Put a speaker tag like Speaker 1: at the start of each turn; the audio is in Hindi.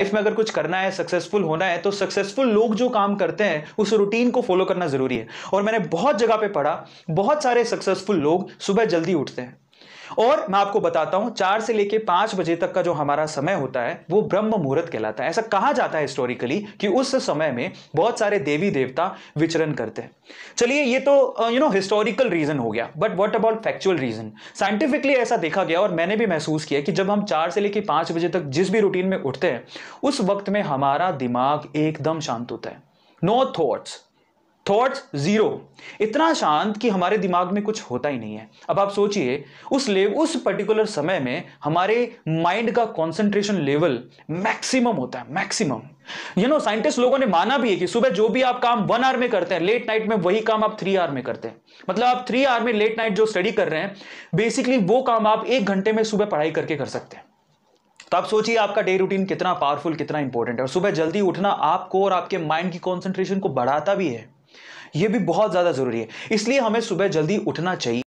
Speaker 1: लाइफ में अगर कुछ करना है सक्सेसफुल होना है तो सक्सेसफुल लोग जो काम करते हैं उस रूटीन को फॉलो करना ज़रूरी है और मैंने बहुत जगह पे पढ़ा बहुत सारे सक्सेसफुल लोग सुबह जल्दी उठते हैं और मैं आपको बताता हूं चार से लेकर पांच बजे तक का जो हमारा समय होता है वो ब्रह्म मुहूर्त कहलाता है ऐसा कहा जाता है हिस्टोरिकली कि उस समय में बहुत सारे देवी देवता विचरण करते हैं चलिए ये तो यू नो हिस्टोरिकल रीजन हो गया but what about factual reason scientifically ऐसा देखा गया और मैंने भी महसूस किया कि जब हम चार से लेकर पांच बजे तक जिस भी रूटीन में उठते हैं उस वक्त में हमारा दिमाग एकदम शांत होता है नो थॉट्स थॉट्स जीरो इतना शांत कि हमारे दिमाग में कुछ होता ही नहीं है अब आप सोचिए उस ले उस पर्टिकुलर समय में हमारे माइंड का कंसंट्रेशन लेवल मैक्सिमम होता है मैक्सिमम यू नो साइंटिस्ट लोगों ने माना भी है कि सुबह जो भी आप काम वन आवर में करते हैं लेट नाइट में वही काम आप थ्री आवर में करते हैं मतलब आप थ्री आवर में लेट नाइट जो स्टडी कर रहे हैं बेसिकली वो काम आप एक घंटे में सुबह पढ़ाई करके कर सकते हैं तो आप सोचिए आपका डे रूटीन कितना पावरफुल कितना इंपॉर्टेंट है और सुबह जल्दी उठना आपको और आपके माइंड की कॉन्सेंट्रेशन को बढ़ाता भी है ये भी बहुत ज़्यादा ज़रूरी है इसलिए हमें सुबह जल्दी उठना चाहिए